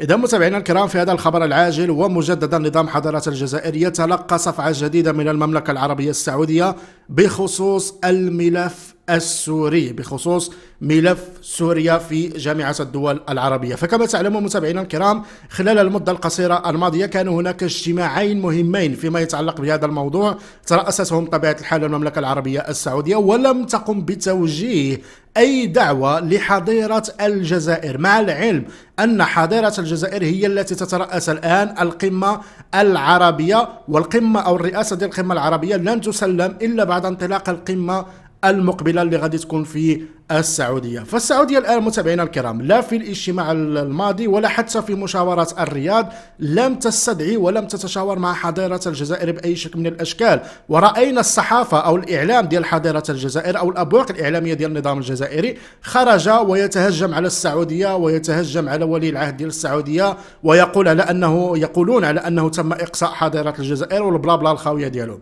إذا متابعينا الكرام في هذا الخبر العاجل ومجددا نظام حضارة الجزائر يتلقى صفعة جديدة من المملكة العربية السعودية بخصوص الملف السوري بخصوص ملف سوريا في جامعة الدول العربية فكما تعلمون متابعينا الكرام خلال المدة القصيرة الماضية كان هناك اجتماعين مهمين فيما يتعلق بهذا الموضوع ترأسسهم طبيعة الحال المملكة العربية السعودية ولم تقم بتوجيه أي دعوة لحظيرة الجزائر مع العلم أن حظيرة الجزائر هي التي تترأس الآن القمة العربية والقمة أو الرئاسة ديال القمة العربية لن تسلم إلا بعد انطلاق القمة المقبله اللي غادي تكون في السعودية فالسعودية الآن متابعينا الكرام لا في الاجتماع الماضي ولا حتى في مشاورات الرياض لم تستدعي ولم تتشاور مع حضارة الجزائر بأي شكل من الأشكال ورأينا الصحافة أو الإعلام ديال حضارة الجزائر أو الأبواق الإعلامية ديال النظام الجزائري خرج ويتهجم على السعودية ويتهجم على ولي العهد ديال السعودية ويقول على أنه يقولون على أنه تم إقصاء حضارة الجزائر والبلا بلا الخاوية ديالهم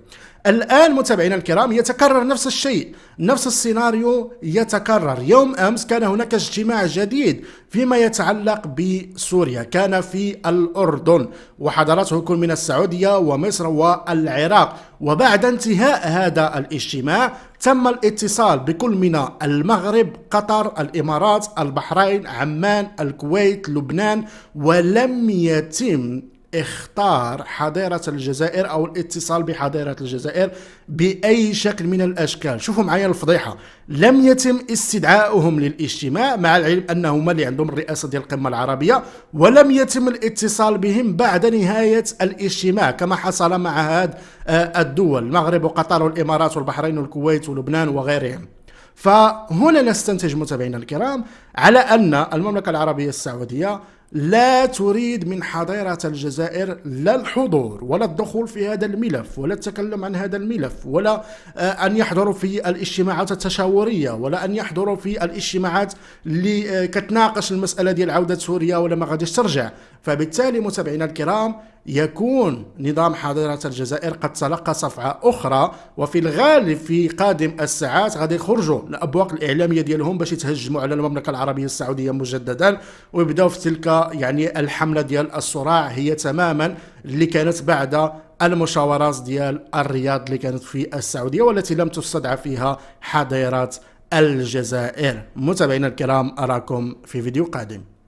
الآن متابعينا الكرام يتكرر نفس الشيء نفس السيناريو يتكرر تكرر يوم أمس كان هناك اجتماع جديد فيما يتعلق بسوريا كان في الأردن وحضرته كل من السعودية ومصر والعراق وبعد انتهاء هذا الاجتماع تم الاتصال بكل من المغرب قطر الإمارات البحرين عمان الكويت لبنان ولم يتم اختار حضارة الجزائر أو الاتصال بحضارة الجزائر بأي شكل من الأشكال شوفوا معايا الفضيحة لم يتم استدعائهم للاجتماع مع العلم أنهم اللي عندهم الرئاسة ديال القمة العربية ولم يتم الاتصال بهم بعد نهاية الاجتماع كما حصل مع هذه آه، الدول المغرب وقطر والإمارات والبحرين والكويت ولبنان وغيرهم فهنا نستنتج متابعينا الكرام على أن المملكة العربية السعودية لا تريد من حضيرة الجزائر لا الحضور ولا الدخول في هذا الملف ولا التكلم عن هذا الملف ولا آه، أن يحضروا في الاجتماعات التشاورية ولا أن يحضروا في الاجتماعات اللي آه، كتناقش المسألة ديال عودة سوريا ولا ما غاديش ترجع فبالتالي متابعينا الكرام يكون نظام حاضرة الجزائر قد تلقى صفعة أخرى وفي الغالب في قادم الساعات غادي يخرجوا الأبواق الإعلامية ديالهم باش يتهجموا على المملكة العربية السعودية مجددا ويبداو في تلك يعني الحملة ديال الصراع هي تماما اللي كانت بعد المشاورات ديال الرياض اللي كانت في السعودية والتي لم تستدعى فيها حظيرات الجزائر متابعينا الكرام أراكم في فيديو قادم